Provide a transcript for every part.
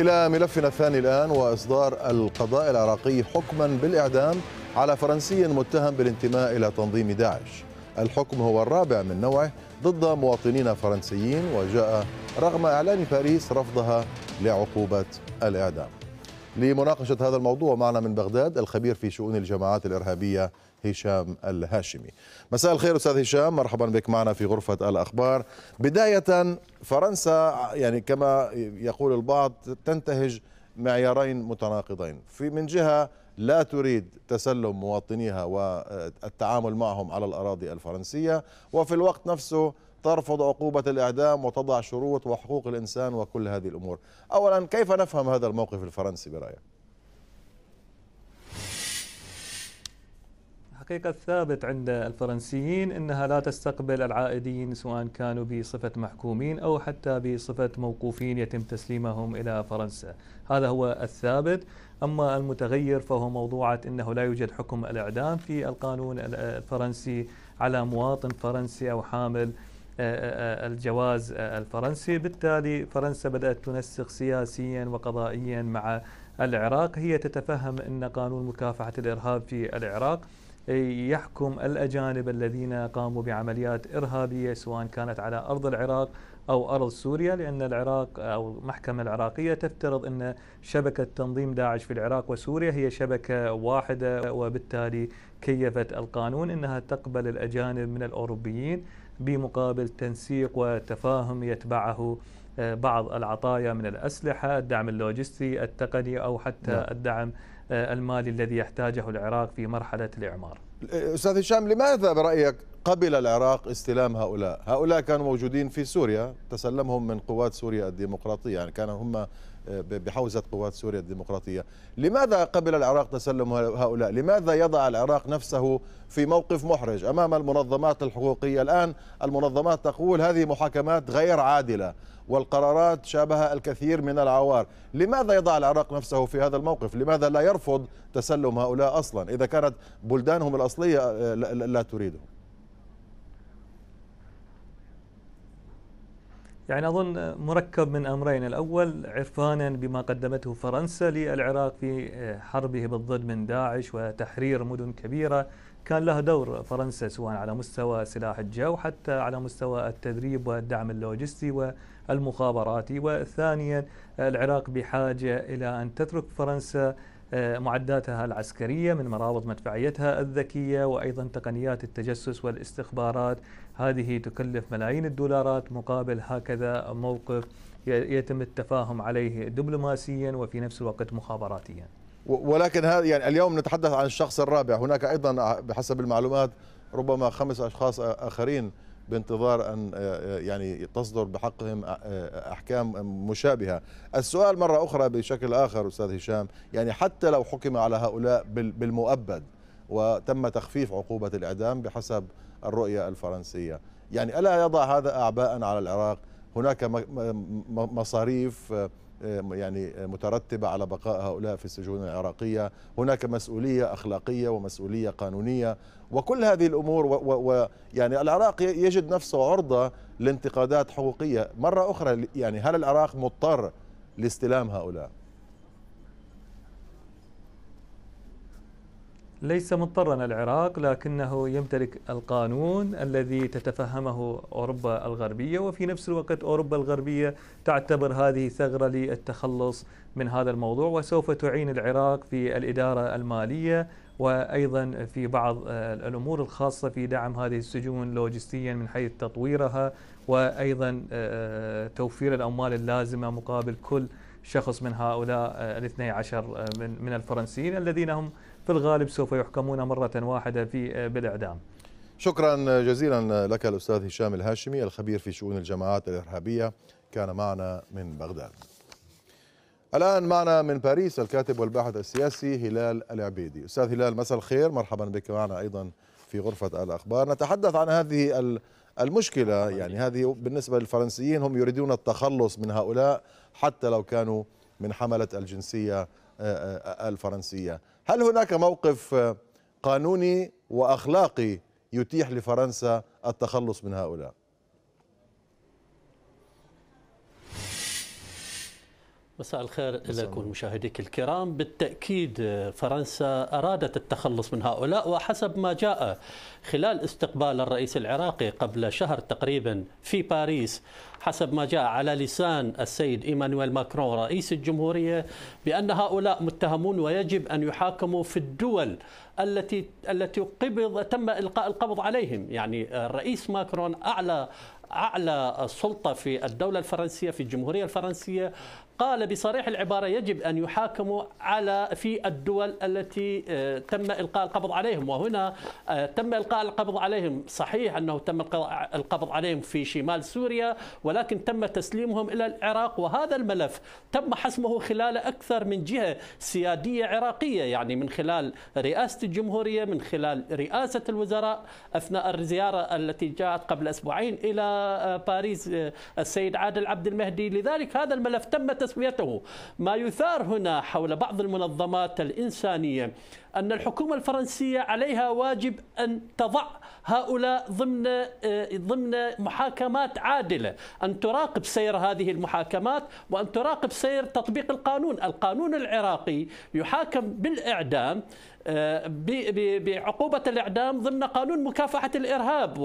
إلى ملفنا الثاني الآن وإصدار القضاء العراقي حكما بالإعدام على فرنسي متهم بالانتماء إلى تنظيم داعش الحكم هو الرابع من نوعه ضد مواطنين فرنسيين وجاء رغم إعلان باريس رفضها لعقوبة الإعدام لمناقشة هذا الموضوع معنا من بغداد الخبير في شؤون الجماعات الإرهابية هشام الهاشمي مساء الخير أستاذ هشام مرحبا بك معنا في غرفة الأخبار بداية فرنسا يعني كما يقول البعض تنتهج معيارين متناقضين في من جهة لا تريد تسلم مواطنيها والتعامل معهم على الأراضي الفرنسية وفي الوقت نفسه ترفض عقوبة الإعدام وتضع شروط وحقوق الإنسان وكل هذه الأمور أولا كيف نفهم هذا الموقف الفرنسي برأيك؟ حقيقة الثابت عند الفرنسيين أنها لا تستقبل العائدين سواء كانوا بصفة محكومين أو حتى بصفة موقوفين يتم تسليمهم إلى فرنسا هذا هو الثابت أما المتغير فهو موضوعة أنه لا يوجد حكم الإعدام في القانون الفرنسي على مواطن فرنسي أو حامل آه، آه، آه، الجواز الفرنسي بالتالي فرنسا بدأت تنسق سياسيا وقضائيا مع العراق هي تتفهم أن قانون مكافحة الإرهاب في العراق يحكم الأجانب الذين قاموا بعمليات إرهابية سواء كانت على أرض العراق أو أرض سوريا لأن العراق أو المحكمة العراقية تفترض أن شبكة تنظيم داعش في العراق وسوريا هي شبكة واحدة وبالتالي كيفت القانون أنها تقبل الأجانب من الأوروبيين بمقابل تنسيق وتفاهم يتبعه آه، بعض العطايا من الأسلحة الدعم اللوجستي التقني أو حتى نعم. الدعم آه، المالي الذي يحتاجه العراق في مرحلة الإعمار أستاذ هشام لماذا برأيك قبل العراق استلام هؤلاء هؤلاء كانوا موجودين في سوريا تسلمهم من قوات سوريا الديمقراطية يعني كانوا هم آه، بحوزة قوات سوريا الديمقراطية لماذا قبل العراق تسلم هؤلاء لماذا يضع العراق نفسه في موقف محرج أمام المنظمات الحقوقية الآن المنظمات تقول هذه محاكمات غير عادلة والقرارات شابها الكثير من العوار لماذا يضع العراق نفسه في هذا الموقف لماذا لا يرفض تسلم هؤلاء أصلا إذا كانت بلدانهم الأصلية آه، لا تريدهم يعني أظن مركب من أمرين الأول عرفانا بما قدمته فرنسا للعراق في آه، حربه بالضد من داعش وتحرير مدن كبيرة كان لها دور فرنسا سواء على مستوى سلاح الجو حتى على مستوى التدريب والدعم اللوجستي والمخابراتي وثانيا العراق بحاجة إلى أن تترك فرنسا آه، معداتها العسكرية من مراوض مدفعيتها الذكية وأيضا تقنيات التجسس والاستخبارات هذه تكلف ملايين الدولارات مقابل هكذا موقف يتم التفاهم عليه دبلوماسيا وفي نفس الوقت مخابراتيا ولكن هذا يعني اليوم نتحدث عن الشخص الرابع هناك ايضا آه، بحسب المعلومات ربما خمس اشخاص آه، اخرين بانتظار أن آه، آه، يعني تصدر بحقهم آه، أحكام مشابهة السؤال مرة أخرى بشكل آخر أستاذ هشام يعني حتى لو حكم على هؤلاء بالمؤبد وتم تخفيف عقوبة الإعدام بحسب الرؤية الفرنسية يعني ألا يضع هذا أعباء على العراق هناك مصاريف آه، يعني آه، مترتبة على بقاء هؤلاء في السجون العراقية هناك مسؤولية أخلاقية ومسؤولية قانونية وكل هذه الأمور ويعني العراق يجد نفسه عرضة لانتقادات حقوقية مرة أخرى يعني هل العراق مضطر لاستلام هؤلاء؟ ليس مضطرا العراق لكنه يمتلك القانون الذي تتفهمه اوروبا الغربيه وفي نفس الوقت اوروبا الغربيه تعتبر هذه ثغره للتخلص من هذا الموضوع وسوف تعين العراق في الاداره الماليه وايضا في بعض آه، الامور الخاصه في دعم هذه السجون لوجستيا من حيث تطويرها وايضا آه، آه، توفير الاموال اللازمه مقابل كل شخص من هؤلاء الاثني عشر من الفرنسيين الذين هم في الغالب سوف يحكمون مرة واحدة في آه، بالإعدام شكرا جزيلا لك الأستاذ هشام الهاشمي الخبير في شؤون الجماعات الإرهابية كان معنا من بغداد الآن معنا من باريس الكاتب والباحث السياسي هلال العبيدي أستاذ هلال مساء الخير مرحبا بك معنا أيضا في غرفة الأخبار نتحدث عن هذه المشكلة يعني هذه بالنسبة للفرنسيين هم يريدون التخلص من هؤلاء حتى لو كانوا من حملة الجنسية الفرنسية هل هناك موقف قانوني وأخلاقي يتيح لفرنسا التخلص من هؤلاء مساء الخير لك مشاهديك الكرام بالتأكيد آه، فرنسا أرادت التخلص من هؤلاء وحسب ما جاء خلال استقبال الرئيس العراقي قبل شهر تقريبا في باريس حسب ما جاء على لسان السيد إيمانويل ماكرون رئيس الجمهورية بأن هؤلاء متهمون ويجب أن يحاكموا في الدول التي التي قبض تم إلقاء القبض عليهم يعني آه، الرئيس ماكرون أعلى اعلى السلطه في الدوله الفرنسيه في الجمهوريه الفرنسيه قال بصريح العباره يجب ان يحاكموا على في الدول التي آه، تم القاء القبض عليهم وهنا آه، تم القاء القبض عليهم صحيح انه تم القبض عليهم في شمال سوريا ولكن تم تسليمهم الى العراق وهذا الملف تم حسمه خلال اكثر من جهه سياديه عراقيه يعني من خلال رئاسه الجمهوريه من خلال رئاسه الوزراء اثناء الزياره التي جاءت قبل اسبوعين الى باريس آه، السيد عادل عبد المهدي لذلك هذا الملف تم تسويته ما يثار هنا حول بعض المنظمات الإنسانية أن الحكومة الفرنسية عليها واجب أن تضع هؤلاء ضمن آه، ضمن محاكمات عادلة أن تراقب سير هذه المحاكمات وأن تراقب سير تطبيق القانون القانون العراقي يحاكم بالإعدام بعقوبة الإعدام ضمن قانون مكافحة الإرهاب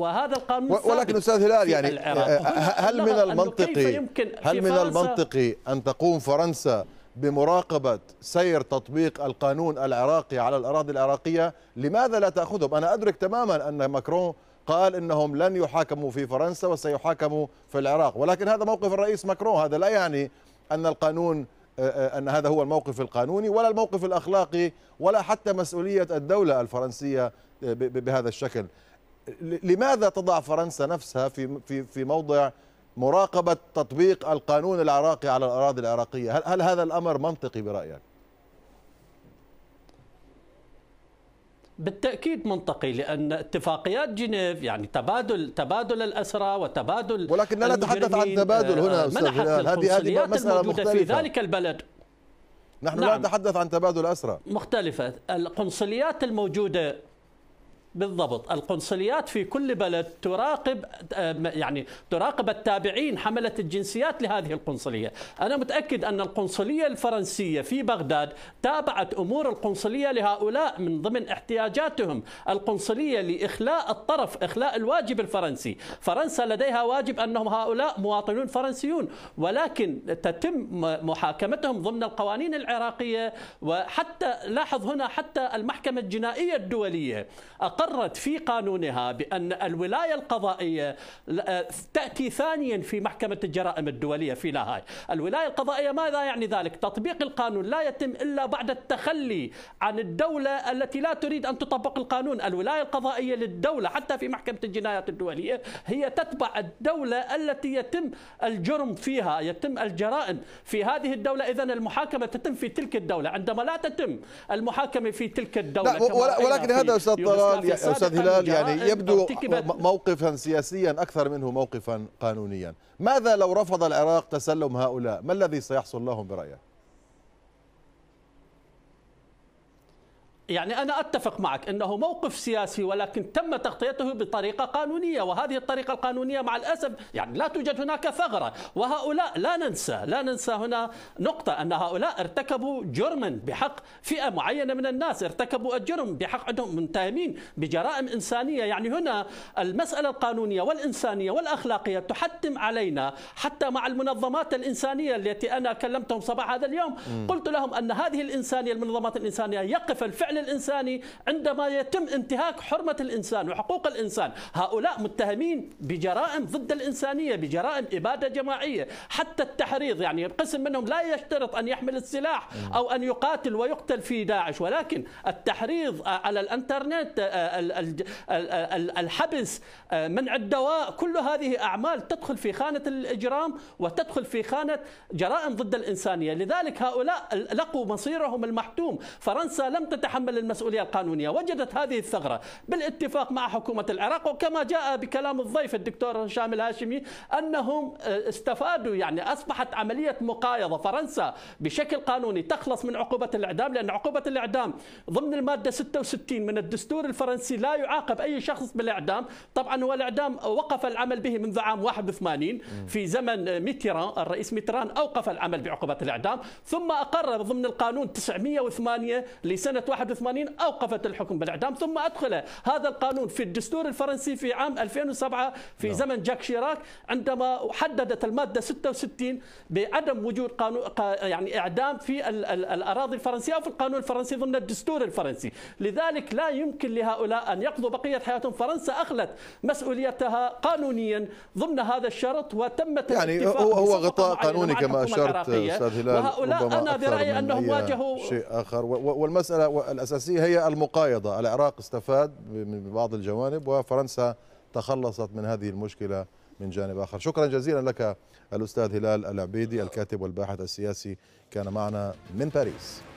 وهذا القانون ولكن أستاذ هلال يعني آه، آه، هل من المنطقي هل من المنطقي أن تقوم فرنسا بمراقبة سير تطبيق القانون العراقي على الأراضي العراقية لماذا لا تأخذهم أنا أدرك تماما أن ماكرون قال انهم لن يحاكموا في فرنسا وسيحاكموا في العراق، ولكن هذا موقف الرئيس ماكرون، هذا لا يعني ان القانون أن هذا هو الموقف القانوني ولا الموقف الأخلاقي ولا حتى مسؤولية الدولة الفرنسية بهذا الشكل لماذا تضع فرنسا نفسها في في في موضع مراقبة تطبيق القانون العراقي على الأراضي العراقية هل, هذا الأمر منطقي برأيك؟ بالتاكيد منطقي لان اتفاقيات جنيف يعني تبادل تبادل الاسرى وتبادل ولكن لا نتحدث عن تبادل هنا آه، استاذ هلال هذه هذه مساله مختلفه في ذلك البلد نحن نعم. لا نتحدث عن تبادل اسرى مختلفه القنصليات الموجوده بالضبط القنصليات في كل بلد تراقب آه، يعني تراقب التابعين حملة الجنسيات لهذه القنصلية أنا متأكد أن القنصلية الفرنسية في بغداد تابعت أمور القنصلية لهؤلاء من ضمن احتياجاتهم القنصلية لإخلاء الطرف إخلاء الواجب الفرنسي فرنسا لديها واجب أنهم هؤلاء مواطنون فرنسيون ولكن تتم محاكمتهم ضمن القوانين العراقية وحتى لاحظ هنا حتى المحكمة الجنائية الدولية أقرت في قانونها بأن الولاية القضائية آه، تأتي ثانيا في محكمة الجرائم الدولية في لاهاي الولاية القضائية ماذا يعني ذلك تطبيق القانون لا يتم إلا بعد التخلي عن الدولة التي لا تريد أن تطبق القانون الولاية القضائية للدولة حتى في محكمة الجنايات الدولية هي تتبع الدولة التي يتم الجرم فيها يتم الجرائم في هذه الدولة إذا المحاكمة تتم في تلك الدولة عندما لا تتم المحاكمة في تلك الدولة لا ولكن هذا أستاذ طلال يعني استاذ هلال يعني يبدو موقفا سياسيا اكثر منه موقفا قانونيا ماذا لو رفض العراق تسلم هؤلاء ما الذي سيحصل لهم برايك يعني أنا أتفق معك أنه موقف سياسي ولكن تم تغطيته بطريقة قانونية وهذه الطريقة القانونية مع الأسف يعني لا توجد هناك ثغرة وهؤلاء لا ننسى لا ننسى هنا نقطة أن هؤلاء ارتكبوا جرما بحق فئة معينة من الناس ارتكبوا الجرم بحق عندهم متهمين بجرائم إنسانية يعني هنا المسألة القانونية والإنسانية والأخلاقية تحتم علينا حتى مع المنظمات الإنسانية التي أنا كلمتهم صباح هذا اليوم م. قلت لهم أن هذه الإنسانية المنظمات الإنسانية يقف الفعل الفعل الإنساني عندما يتم انتهاك حرمة الإنسان وحقوق الإنسان هؤلاء متهمين بجرائم ضد الإنسانية بجرائم إبادة جماعية حتى التحريض يعني قسم منهم لا يشترط أن يحمل السلاح أو أن يقاتل ويقتل في داعش ولكن التحريض آه، على الانترنت آه، الحبس آه، منع الدواء كل هذه أعمال تدخل في خانة الإجرام وتدخل في خانة جرائم ضد الإنسانية لذلك هؤلاء لقوا مصيرهم المحتوم فرنسا لم تتحمل يتحمل المسؤولية القانونية وجدت هذه الثغرة بالاتفاق مع حكومة العراق وكما جاء بكلام الضيف الدكتور هشام الهاشمي أنهم آه، استفادوا يعني أصبحت عملية مقايضة فرنسا بشكل قانوني تخلص من عقوبة الإعدام لأن عقوبة الإعدام ضمن المادة 66 من الدستور الفرنسي لا يعاقب أي شخص بالإعدام طبعا هو الإعدام وقف العمل به منذ عام 81 في زمن ميتيران الرئيس ميتران أوقف العمل بعقوبة الإعدام ثم أقر ضمن القانون 908 لسنة 1981 اوقفت الحكم بالاعدام ثم ادخل هذا القانون في الدستور الفرنسي في عام 2007 في لا. نعم. زمن جاك شيراك عندما حددت الماده 66 بعدم وجود قانون يعني اعدام في الاراضي الفرنسيه او في القانون الفرنسي ضمن الدستور الفرنسي، لذلك لا يمكن لهؤلاء ان يقضوا بقيه حياتهم، فرنسا اخلت مسؤوليتها قانونيا ضمن هذا الشرط وتمت يعني هو هو غطاء قانوني كما اشرت استاذ هلال وهؤلاء انا برايي انهم واجهوا شيء اخر والمساله الأساسية هي المقايضة العراق استفاد من بعض الجوانب وفرنسا تخلصت من هذه المشكلة من جانب آخر شكرا جزيلا لك الأستاذ هلال العبيدي الكاتب والباحث السياسي كان معنا من باريس